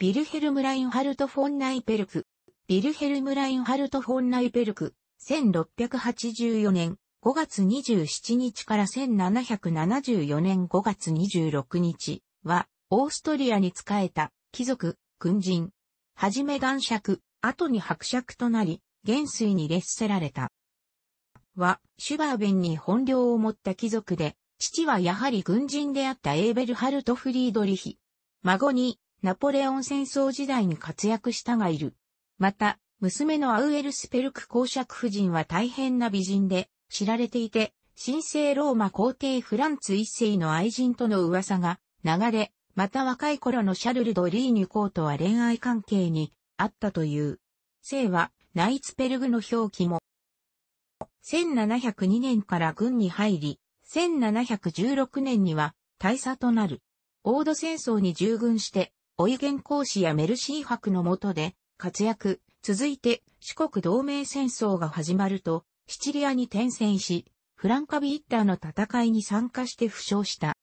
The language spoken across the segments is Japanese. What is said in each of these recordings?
ビルヘルム・ラインハルト・フォンナイペルク。ビルヘルム・ラインハルト・フォンナイペルク。1684年5月27日から1774年5月26日は、オーストリアに仕えた貴族、軍人。はじめ男爵、後に伯爵となり、元帥に列せられた。は、シュバーベンに本領を持った貴族で、父はやはり軍人であったエーベルハルト・フリードリヒ。孫に、ナポレオン戦争時代に活躍したがいる。また、娘のアウエルスペルク公爵夫人は大変な美人で知られていて、神聖ローマ皇帝フランツ一世の愛人との噂が流れ、また若い頃のシャルル・ド・リーニュ公とは恋愛関係にあったという。姓はナイツペルグの表記も。1702年から軍に入り、1716年には大佐となる。オード戦争に従軍して、オイゲン公使やメルシー博の下で活躍、続いて四国同盟戦争が始まると、シチリアに転戦し、フランカビッターの戦いに参加して負傷した。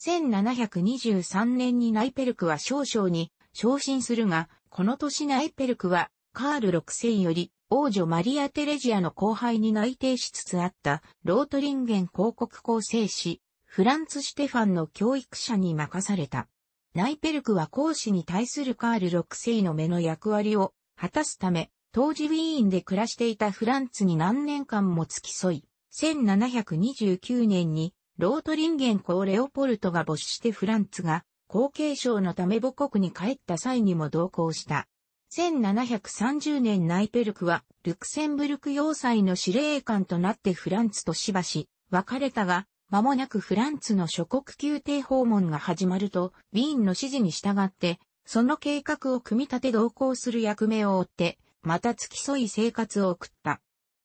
1723年にナイペルクは少々に昇進するが、この年ナイペルクはカール6世より王女マリア・テレジアの後輩に内定しつつあったロートリンゲン広告構成士、フランツ・ステファンの教育者に任された。ナイペルクは公使に対するカール6世の目の役割を果たすため、当時ウィーンで暮らしていたフランツに何年間も付き添い、1729年にロートリンゲン公レオポルトが没してフランツが後継省のため母国に帰った際にも同行した。1730年ナイペルクはルクセンブルク要塞の司令官となってフランツとしばし別れたが、間もなくフランツの諸国宮廷訪問が始まると、ウィーンの指示に従って、その計画を組み立て同行する役目を負って、また付き添い生活を送った。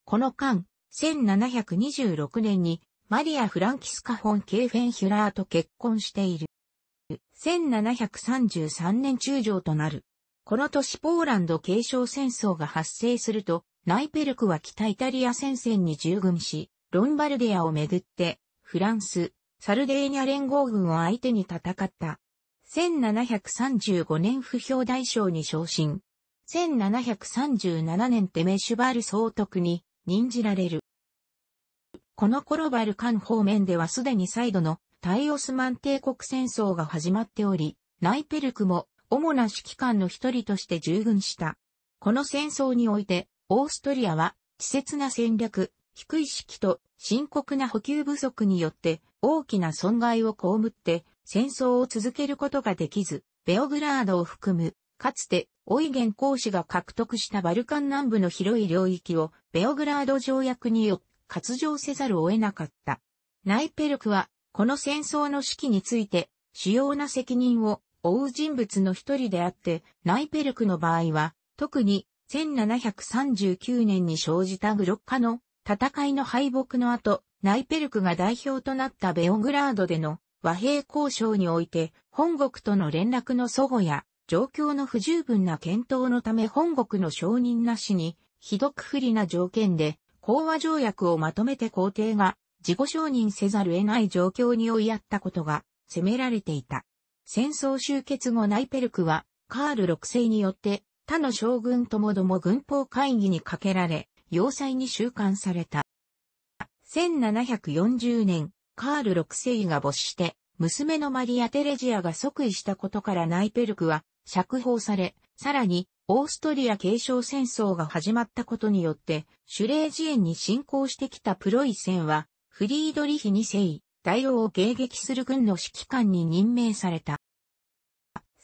この間、1726年にマリア・フランキスカ・フォン・ケーフェンヒュラーと結婚している。1733年中将となる。この年ポーランド継承戦争が発生すると、ナイペルクは北イタリア戦線に従軍し、ロンバルディアをめぐってフランス、サルデーニャ連合軍を相手に戦った。1735年不評大将に昇進。1737年テメシュバール総督に任じられる。この頃バルカン方面ではすでに再度の対オスマン帝国戦争が始まっており、ナイペルクも主な指揮官の一人として従軍した。この戦争において、オーストリアは稚拙な戦略、低い士気と深刻な補給不足によって大きな損害を被って戦争を続けることができず、ベオグラードを含む、かつてオイゲン公使が獲得したバルカン南部の広い領域をベオグラード条約によって割せざるを得なかった。ナイペルクはこの戦争の指揮について主要な責任を負う人物の一人であって、ナイペルクの場合は特に1739年に生じたグロッカの戦いの敗北の後、ナイペルクが代表となったベオグラードでの和平交渉において、本国との連絡の阻母や、状況の不十分な検討のため本国の承認なしに、ひどく不利な条件で、講和条約をまとめて皇帝が自己承認せざる得ない状況に追いやったことが責められていた。戦争終結後ナイペルクはカール6世によって他の将軍ともども軍法会議にかけられ、要塞に収監された。1740年、カール6世が没して、娘のマリア・テレジアが即位したことからナイペルクは釈放され、さらに、オーストリア継承戦争が始まったことによって、シュレージエンに侵攻してきたプロイセンは、フリードリヒ2世、大王を迎撃する軍の指揮官に任命された。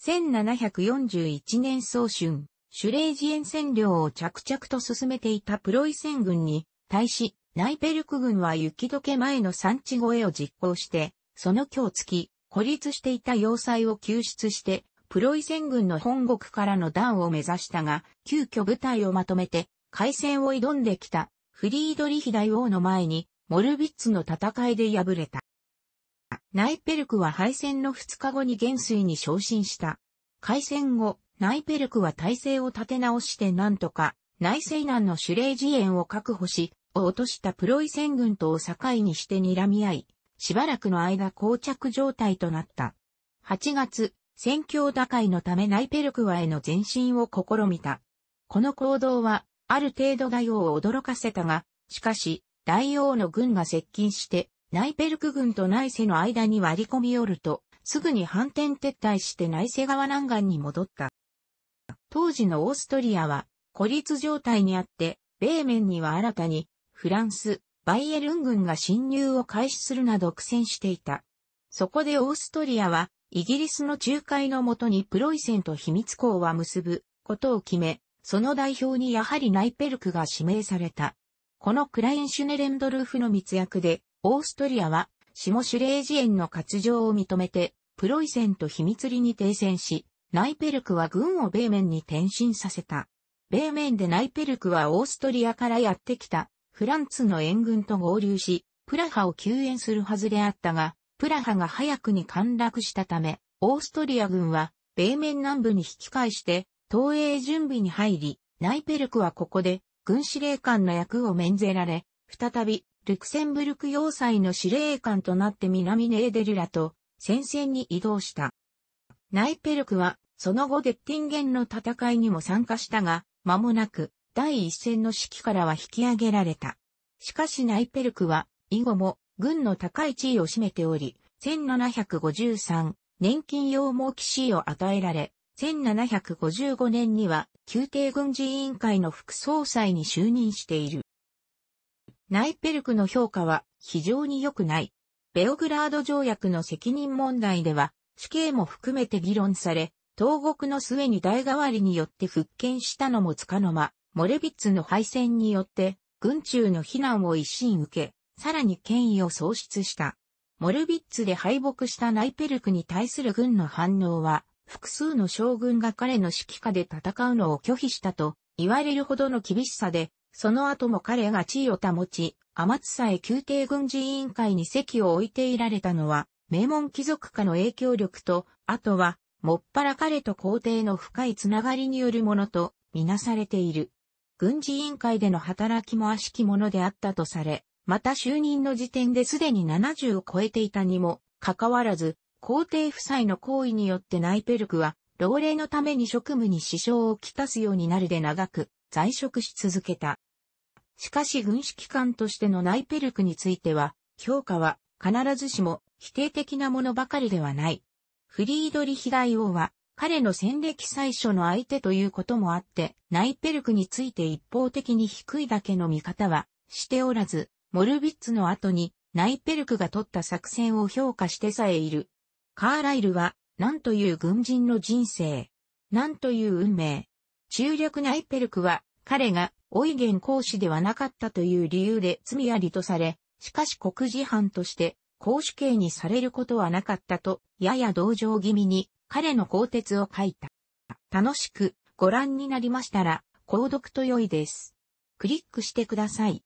1741年早春、シュレージエン占領を着々と進めていたプロイセン軍に、対し、ナイペルク軍は雪解け前の産地越えを実行して、その今日月、き、孤立していた要塞を救出して、プロイセン軍の本国からの弾を目指したが、急遽部隊をまとめて、海戦を挑んできた、フリードリヒ大王の前に、モルビッツの戦いで敗れた。ナイペルクは敗戦の2日後に元帥に昇進した。海戦後、ナイペルクは体制を立て直して何とか、内政南のシュレージを確保し、を落としたプロイセン軍とを境にして睨み合い、しばらくの間膠着状態となった。8月、戦況打開のためナイペルクはへの前進を試みた。この行動は、ある程度大王を驚かせたが、しかし、大王の軍が接近して、ナイペルク軍と内政の間に割り込み寄ると、すぐに反転撤退して内政側南岸に戻った。当時のオーストリアは孤立状態にあって、米面には新たにフランス、バイエルン軍が侵入を開始するなど苦戦していた。そこでオーストリアはイギリスの仲介のもとにプロイセンと秘密港は結ぶことを決め、その代表にやはりナイペルクが指名された。このクラインシュネレンドルーフの密約で、オーストリアは下シュレージエンの割譲を認めて、プロイセンと秘密裏に停戦し、ナイペルクは軍を米面に転身させた。米面でナイペルクはオーストリアからやってきたフランツの援軍と合流し、プラハを救援するはずであったが、プラハが早くに陥落したため、オーストリア軍は米面南部に引き返して東映準備に入り、ナイペルクはここで軍司令官の役を免ぜられ、再びルクセンブルク要塞の司令官となって南ネーデルラと戦線に移動した。ナイペルクは、その後デッティンゲンの戦いにも参加したが、間もなく、第一戦の指揮からは引き上げられた。しかしナイペルクは、以後も、軍の高い地位を占めており、1753、年金用も騎士を与えられ、1755年には、宮廷軍事委員会の副総裁に就任している。ナイペルクの評価は非常に良くない。ベオグラード条約の責任問題では、死刑も含めて議論され、東国の末に代替わりによって復権したのもつかの間、モレビッツの敗戦によって、軍中の非難を一心受け、さらに権威を喪失した。モルビッツで敗北したナイペルクに対する軍の反応は、複数の将軍が彼の指揮下で戦うのを拒否したと言われるほどの厳しさで、その後も彼が地位を保ち、天津さえ宮廷軍事委員会に席を置いていられたのは、名門貴族家の影響力と、あとは、もっぱら彼と皇帝の深いつながりによるものと、みなされている。軍事委員会での働きも悪しきものであったとされ、また就任の時点ですでに70を超えていたにも、かかわらず、皇帝夫妻の行為によってナイペルクは、老齢のために職務に支障をきたすようになるで長く、在職し続けた。しかし軍事機関としてのナイペルクについては、評価は必ずしも否定的なものばかりではない。フリードリヒ大王は、彼の戦歴最初の相手ということもあって、ナイペルクについて一方的に低いだけの見方はしておらず、モルビッツの後にナイペルクが取った作戦を評価してさえいる。カーライルは、何という軍人の人生。何という運命。中略ナイペルクは、彼が、オイゲン講師ではなかったという理由で罪ありとされ、しかし国事犯として、公主刑にされることはなかったと、やや同情気味に彼の鋼鉄を書いた。楽しくご覧になりましたら、購読と良いです。クリックしてください。